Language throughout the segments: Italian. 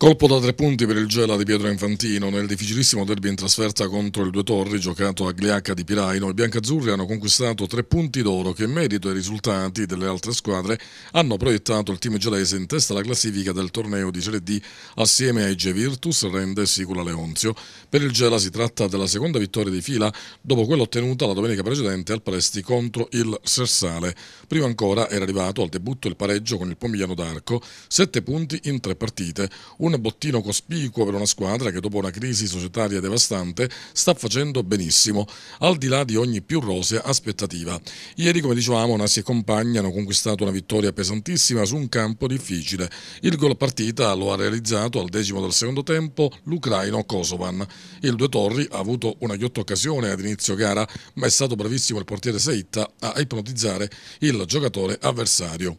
Colpo da tre punti per il Gela di Pietro Infantino nel difficilissimo derby in trasferta contro il Due Torri giocato a Gliacca di Piraino. I biancazzurri hanno conquistato tre punti d'oro che in merito ai risultati delle altre squadre hanno proiettato il team gelese in testa alla classifica del torneo di Serie D assieme ai Gevirtus Rende e Sicula Leonzio. Per il Gela si tratta della seconda vittoria di fila dopo quella ottenuta la domenica precedente al Presti contro il Sersale. Prima ancora era arrivato al debutto il pareggio con il Pomigliano d'Arco, sette punti in tre partite. Un un bottino cospicuo per una squadra che dopo una crisi societaria devastante sta facendo benissimo, al di là di ogni più rosea aspettativa. Ieri, come dicevamo, Nasi e compagni hanno conquistato una vittoria pesantissima su un campo difficile. Il gol partita lo ha realizzato al decimo del secondo tempo l'ucraino Kosovan. Il Due Torri ha avuto una ghiotta occasione ad inizio gara, ma è stato bravissimo il portiere Seitta a ipnotizzare il giocatore avversario.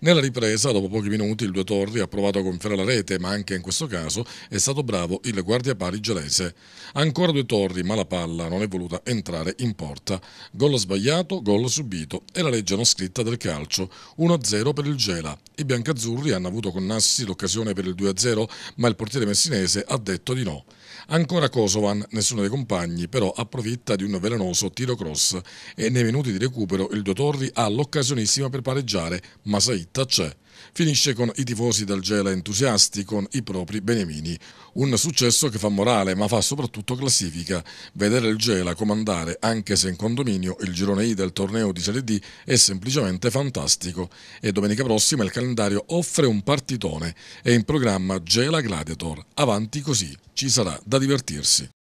Nella ripresa, dopo pochi minuti, il Due Torri ha provato a gonfiare la rete, ma anche anche in questo caso è stato bravo il guardiapari gelese. Ancora due torri, ma la palla non è voluta entrare in porta. Gol sbagliato, gol subito e la legge non scritta del calcio. 1-0 per il Gela. I biancazzurri hanno avuto con Nassi l'occasione per il 2-0, ma il portiere messinese ha detto di no. Ancora Kosovan, nessuno dei compagni, però approfitta di un velenoso tiro cross e nei minuti di recupero il Due Torri ha l'occasionissima per pareggiare, ma Saitta c'è. Finisce con i tifosi del Gela entusiasti con i propri benemini. Un successo che fa morale ma fa soprattutto classifica. Vedere il Gela comandare anche se in condominio il girone I del torneo di Serie D è semplicemente fantastico. E domenica prossima il calendario calendario offre un partitone e in programma Gela Gladiator. Avanti così, ci sarà da divertirsi.